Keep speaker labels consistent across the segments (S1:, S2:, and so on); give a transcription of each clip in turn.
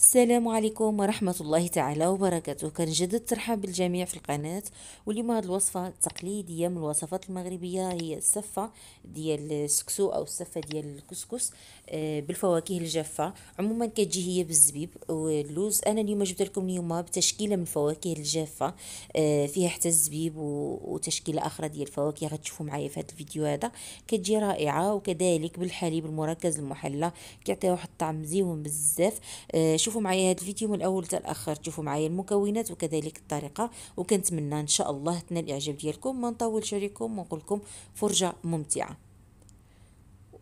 S1: السلام عليكم ورحمة الله تعالى وبركاته كنجدد ترحاب بالجميع في القناة واليوم هذه الوصفة التقليدية من الوصفات المغربية هي السفة ديال السكسو أو السفة ديال الكسكس آه، بالفواكه الجافة عموما كتجي هي بالزبيب واللوز أنا اليوم جبت لكم اليوم بتشكيلة من الفواكه الجافة آه، فيها حتى الزبيب وتشكيلة أخرى ديال الفواكه غتشوفوا معايا في هذا الفيديو هذا كتجي رائعة وكذلك بالحليب المركز المحلى كيعطيها واحد الطعم زيون بزاف آه، شوف شوفوا معايا هذا الفيديو من الاول حتى الاخر شوفوا معايا المكونات وكذلك الطريقه وكنتمنى ان شاء الله تنال الاعجاب ديالكم ما نطولش عليكم ونقول لكم فرجه ممتعه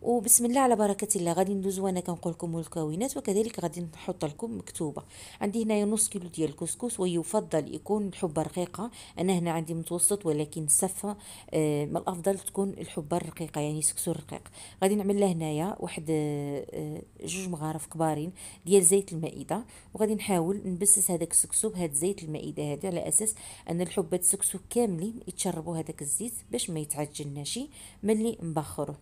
S1: وبسم الله على بركه الله غادي ندوزو انا كنقول لكم المكونات وكذلك غادي نحط لكم مكتوبه عندي هنايا نص كيلو ديال الكسكس ويفضل يكون الحبه رقيقه انا هنا عندي متوسط ولكن سفه آه من الافضل تكون الحبه الرقيقه يعني سكسور رقيق غادي نعمل له هنايا واحد آه،, آه جوج مغارف كبارين ديال زيت المائده وغادي نحاول نبسس هذاك السكسو بهذا زيت المائده هذه على اساس ان الحبات السكسو كاملين يتشربوا هذاك الزيت باش ما يتعجناش ملي نبخروه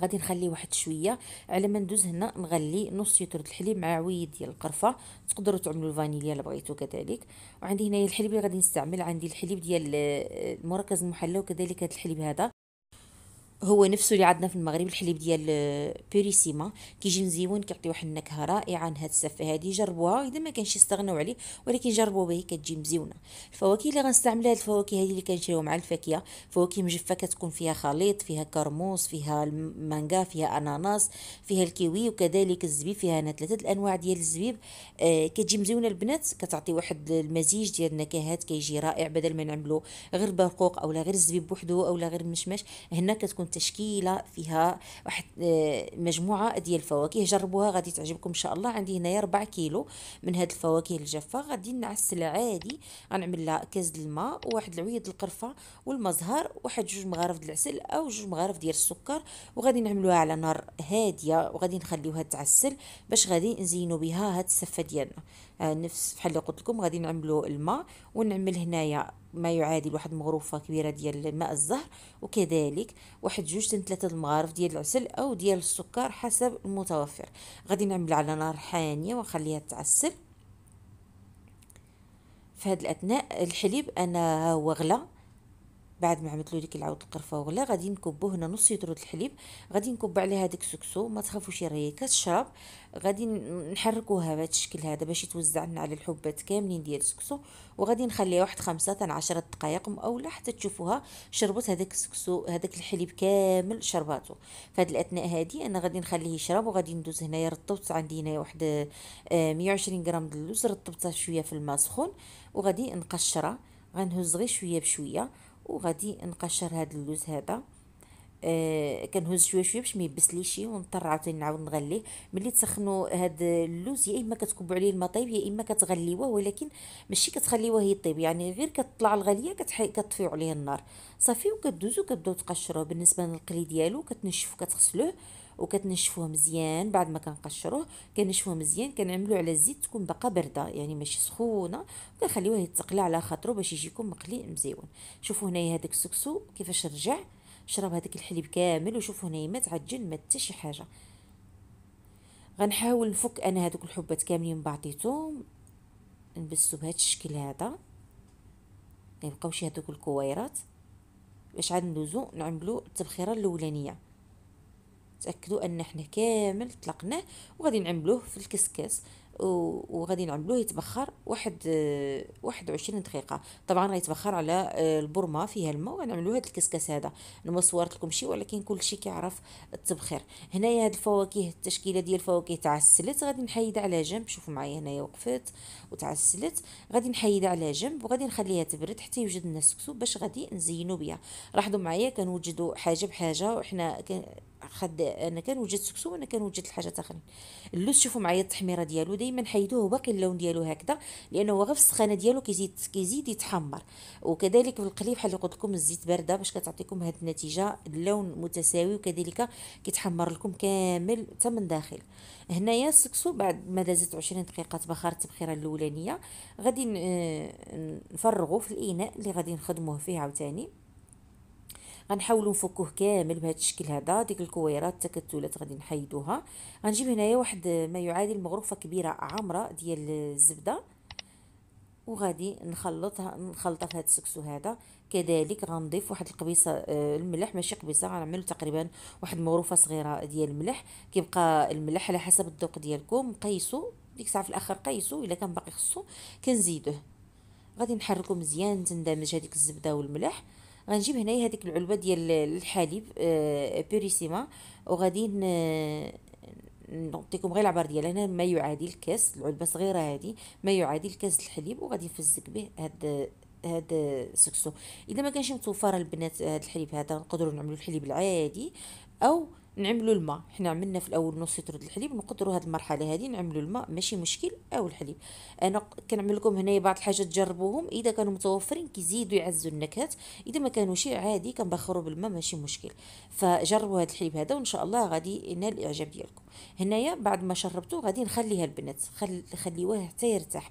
S1: غادي نخليه واحد شويه على ما ندوز هنا نغلي نص لتر الحليب مع ويد ديال القرفه تقدروا تعملوا الفانيليا الا بغيتوا كذلك وعندي هنايا الحليب اللي غادي نستعمل عندي الحليب ديال آه، المركز المحلى وكذلك هذا الحليب هذا هو نفسه اللي عندنا في المغرب الحليب ديال آه، بيريسيما كيجي مزيون كيعطي واحد النكهه رائعه نهاد السفه هذه جربوها اذا ما كانش يستغناو عليه ولكن جربوا به كتجي مزيونه الفواكه اللي غنستعملها الفواكه هذه اللي كنشريو مع الفاكهه فواكه مجفه كتكون فيها خليط فيها كرموس فيها المانجا فيها اناناس فيها الكيوي وكذلك الزبيب فيها هنا ثلاثه الانواع ديال الزبيب آه كتجي مزيونه البنات كتعطي واحد المزيج ديال النكهات كيجي رائع بدل ما نعملو غير برقوق اولا غير الزبيب بوحدو اولا غير المشمش هنا كتكون تشكيله فيها واحد آه، مجموعه ديال الفواكه جربوها غادي تعجبكم ان شاء الله عندي هنايا 4 كيلو من هاد الفواكه الجافه غادي نعسل عادي غنعمل لها كاس الماء وواحد العويه القرفه زهر واحد جوج مغارف العسل او جوج مغارف ديال السكر وغادي نعملوها على نار هاديه وغادي نخليوها تعسل باش غادي نزينو بها هاد السفه ديالنا آه، نفس بحال اللي قلت لكم غادي نعملو الماء ونعمل هنايا ما يعادل واحد مغروفه كبيره ديال ماء الزهر وكذلك واحد جوج حتى ثلاثه المغارف ديال العسل او ديال السكر حسب المتوفر غادي نعمل على نار حانيه ونخليها تعسل في هذه الاثناء الحليب انا هو غلى بعد ما عملت له ديك العود القرفه وغلا غادي نكبو هنا نص د الحليب غادي نكب عليها داك السكسو ما تخافوش يري كتشرب غادي نحركوها بهذا الشكل هذا باش يتوزع لنا على الحبات كاملين ديال السكسو وغادي نخليها واحد خمسة حتى 10 دقائق اولا حتى تشوفوها شربت هذاك السكسو هذاك الحليب كامل شرباتو فهاد الاثناء هادي انا غادي نخليه يشرب وغادي ندوز هنايا رطبت عندي هنايا واحد 120 آه، غرام ديال اللوز رطبتها شويه في الماء سخون وغادي نقشرها غنهز غير شويه بشويه وغادي نقشر هذا اللوز هذا آه كنهز شويه شويه باش ما يبسليش ونضطر عاوتاني نعاود نغليه ملي تسخنوا هذا اللوز يا اما كتكبوا عليه الماء طايب يا اما كتغليوه ولكن ماشي كتخليوه يطيب يعني غير كتطلع الغليه كتحي كتطفيو عليه النار صافي وكدوزو كتبداو تقشروه بالنسبه للقلي ديالو كتنشفو كتغسلوه وكتنشفوه مزيان بعد ما كنقشروه كنشفوه مزيان كنعملو على الزيت تكون باقا بارده يعني ماشي سخونه كنخليوه يتقلى على خاطرو باش يجيكم مقلي مزيون شوفوا هنايا هذاك السكسو كيفاش رجع شرب هذاك الحليب كامل وشوفوا هنايا ما تعجن ما حتى شي حاجه غنحاول نفك انا هذوك الحبات كاملين من بعضيتهم نبسو بهذا الشكل هذا ما يبقاوش هذوك الكويرات باش عاد ندوزو نعملو التبخيره الاولانيه تاكدوا ان احنا كامل طلقناه وغادي نعملوه في الكسكاس وغادي نعملوه يتبخر واحد واحد وعشرين دقيقه طبعا غيتبخر على آه، البرمه فيها الماء وغنعملو هاد الكسكاس هذا ما صورت لكم شي ولكن كلشي كيعرف التبخير هنايا هاد الفواكه التشكيله ديال الفواكه تعسلت غادي نحيدها على جنب شوفوا معايا هنايا وقفت وتعسلت غادي نحيدها على جنب وغادي نخليها تبرد حتى يوجد لنا السكسو باش غادي نزينو بها لاحظوا معايا كنوجدوا حاجه بحاجه وحنا خد انا كنوجد سكسو انا كنوجد الحاجات اخرين اللوز شوفوا معايا التحميره ديالو دائما حيدوه باقي اللون ديالو هكذا لانه هو غير في السخانه ديالو كيزيد كيزيد يتحمر وكذلك في القلي بحال اللي قلت لكم الزيت بارده باش كتعطيكم هذه النتيجه اللون متساوي وكذلك كيتحمر لكم كامل حتى من داخل هنايا السكسو بعد ما دازت 20 دقيقه تبخر التبخيره الاولانيه غادي آه، نفرغوه في الاناء اللي غادي نخدموه فيه عاوتاني غنحاولوا نفكوه كامل بهذا الشكل هذا ديك الكويرات التكتلات غادي نحيدوها غنجيب هنايا واحد ما يعادل مغرفه كبيره عامره ديال الزبده وغادي نخلطها نخلطها في هذا السكسو هذا كذلك غنضيف واحد القبيصه آه، الملح ماشي قبيصه غنعملوا تقريبا واحد مغرفه صغيره ديال الملح كيبقى الملح على حسب الذوق ديالكم قيسوا ديك الساعه في الاخر قيسوا الا كان باقي خصو كنزيدوه غادي نحركو مزيان تندمج هذيك الزبده والملح غنجيب هنايا هذيك العلبه ديال الحليب آه، بيريسيما وغادي نعطيكم غير العبار ديالها هنا ما يعادل كاس العلبه صغيره هذه ما يعادل كاس الحليب وغادي نفزك به هاد هاد السكسو اذا ما كانش متوفر البنات هاد الحليب هذا نقدروا نعملوا الحليب العادي او نعملوا الماء حنا عملنا في الاول نص لتر الحليب نقدروا هذه المرحله هذه نعملوا الماء ماشي مشكل او الحليب انا كنعمل لكم هنايا بعض الحاجات تجربوهم اذا كانوا متوفرين كيزيدوا يعزوا النكهات اذا ما شيء عادي كنبخروا بالماء ماشي مشكل فجربوا هذا الحليب هذا وان شاء الله غادي ينال الاعجاب ديالكم هنايا بعد ما شربتوه غادي نخليها البنات خل... خليوه حتى يرتاح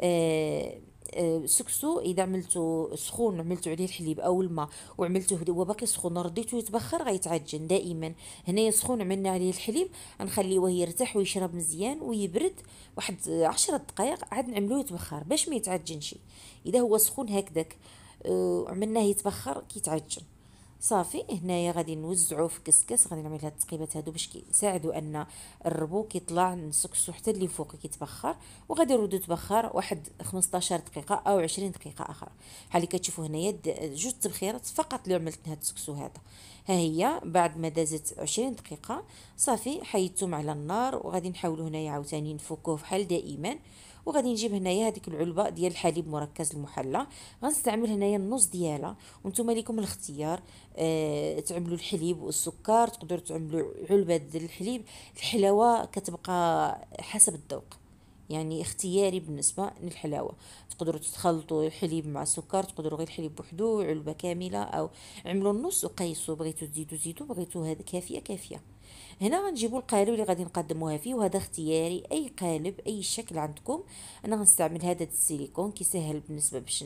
S1: آه آه، سكسو اذا عملته سخون عملته عليه الحليب او الماء وعملته هو باقي سخون رديته يتبخر غيتعجن دائما هنايا سخون عملنا عليه الحليب نخليوه يرتاح ويشرب مزيان ويبرد واحد عشرة دقائق عاد نعملوه يتبخر باش ما يتعجنش اذا هو سخون هكذاك آه، عملناه يتبخر كيتعجن صافي هنايا غادي نوزعو في كسكس غادي نعمل هاد التقيبات هادو باش كيساعدوا ان الربو كيطلع نسكسو حتى اللي فوق كيتبخر وغادي نردو تبخر واحد 15 دقيقه او 20 دقيقه اخرى بحال اللي كتشوفوا هنايا جوج تبخيرات فقط اللي عملت هاد السكسو هذا ها هي بعد ما دازت 20 دقيقه صافي حيدتهم على النار وغادي نحاولوا هنايا عاوتاني نفكوه فحال دائما وغادي نجيب هنايا هذيك العلبه ديال الحليب مركز المحلى غنستعمل هنايا النص ديالها وانتم ليكم الاختيار أه تعملوا الحليب والسكر تقدروا تعملوا علبه ديال الحليب الحلاوه كتبقى حسب الذوق يعني اختياري بالنسبه للحلاوه تقدروا تخلطوا الحليب مع السكر تقدروا غير الحليب بوحدو علبه كامله او عملوا النص وقيسوا بغيتوا تزيدوا زيدوا بغيتوا هذا كافيه كافيه هنا غنجيبو القالب اللي غادي نقدموها فيه وهذا اختياري اي قالب اي شكل عندكم انا غنستعمل هذا السيليكون كيسهل بالنسبه باش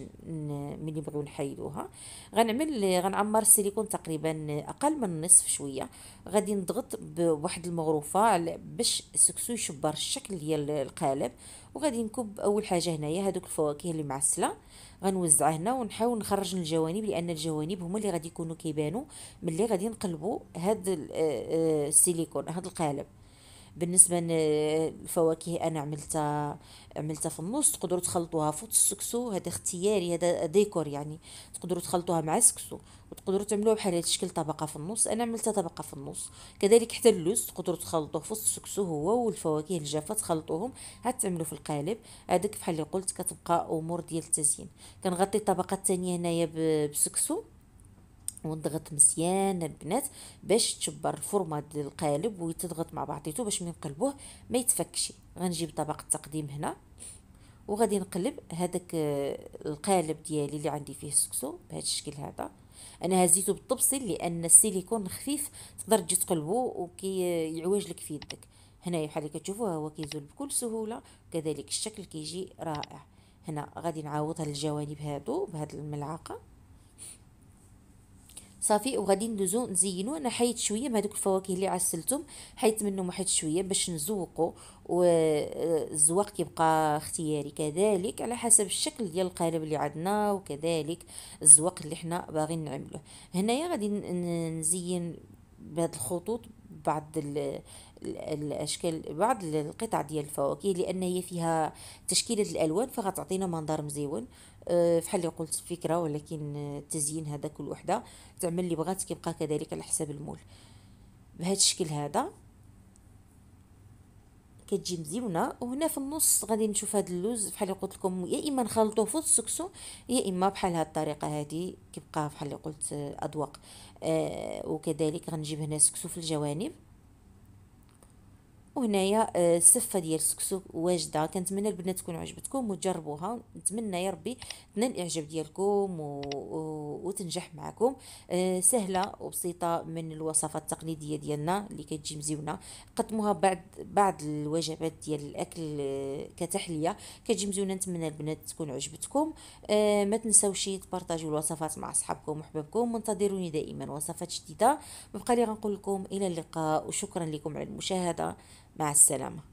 S1: ملي بغيو نحيدوها غنعمل غنعمر السيليكون تقريبا اقل من نصف شويه غادي نضغط بواحد المغرفه باش سكسو يشبر الشكل ديال القالب وغادي نكب اول حاجه هنايا هذوك الفواكه اللي معسله غنوزعها هنا ونحاول نخرج الجوانب لان الجوانب هما اللي غادي يكونوا كيبانوا ملي غادي نقلبوا هاد آه، آه، السيليكون هاد القالب بالنسبه للفواكه انا عملتها عملتها في النص تقدروا تخلطوها فوق السكسو هذا اختياري هذا ديكور يعني تقدروا تخلطوها مع السكسو وتقدروا تعملوها بحال هذا الشكل طبقه في النص انا عملتها طبقه في النص كذلك حتى اللوز تقدروا تخلطوه في السكسو هو والفواكه الجافه تخلطوهم عاد تعملوا في القالب هذاك بحال اللي قلت كتبقى امور ديال التزيين كنغطي الطبقه الثانيه هنايا بسكسو ونضغط مزيان البنات باش تشبر الفورمه ديال القالب ويتضغط مع بعضيته باش من قلبه ما يتفكش غنجيب طبق التقديم هنا وغادي نقلب هذاك آه، القالب ديالي اللي عندي فيه السكسو بهذا الشكل هذا انا هزيته بالطبسيل لان السيليكون خفيف تقدر تجي تقلبو وكيعوج آه، لك في يدك هنايا بحال اللي كتشوفوه هو كيزول بكل سهوله كذلك الشكل كيجي رائع هنا غادي نعوض هاد الجوانب هادو بهاد الملعقه صافي وغادي ندوزو نزينو انا حيت شويه بهذوك الفواكه اللي عسلتهم حيت منهم واحد شويه باش نزوقو والزواق آه، كيبقى اختياري كذلك على حسب الشكل ديال القالب اللي عندنا وكذلك الزواق اللي حنا باغيين نعملوه هنايا غادي نزين بهاد الخطوط بعض الاشكال بعض القطع ديال الفواكه لان هي فيها تشكيله الالوان فغتعطينا منظر مزيون آه، فحال اللي قلت فكره ولكن التزيين آه، هذا كل وحده تعمل اللي بغات كيبقى كذلك على حساب المول بهذا الشكل هذا كتجي مزيونه وهنا في النص غادي نشوف هذا اللوز بحال اللي قلت لكم يا اما نخلطوه في السكسو يا اما بحال هذه الطريقه هذه كيبقى بحال اللي قلت آه، اذواق آه وكذلك غنجيب هنا سكسو في الجوانب وهنايا آه، السفه ديال السكسو واجده كنتمنى البنات تكون عجبتكم وتجربوها نتمنى يا ربي تنال الاعجاب ديالكم و... و... وتنجح معكم آه، سهله وبسيطه من الوصفات التقليديه ديالنا اللي كتجي مزيونه قدموها بعد بعض الوجبات ديال الاكل آه، كتحليه كتجي مزيونه نتمنى البنات تكون عجبتكم ما تنساوش تبارطاجيو الوصفات مع اصحابكم وحبابكم منتظروني دائما وصفات جديده ببقى لي غنقول لكم الى اللقاء وشكرا لكم على المشاهده مع السلامة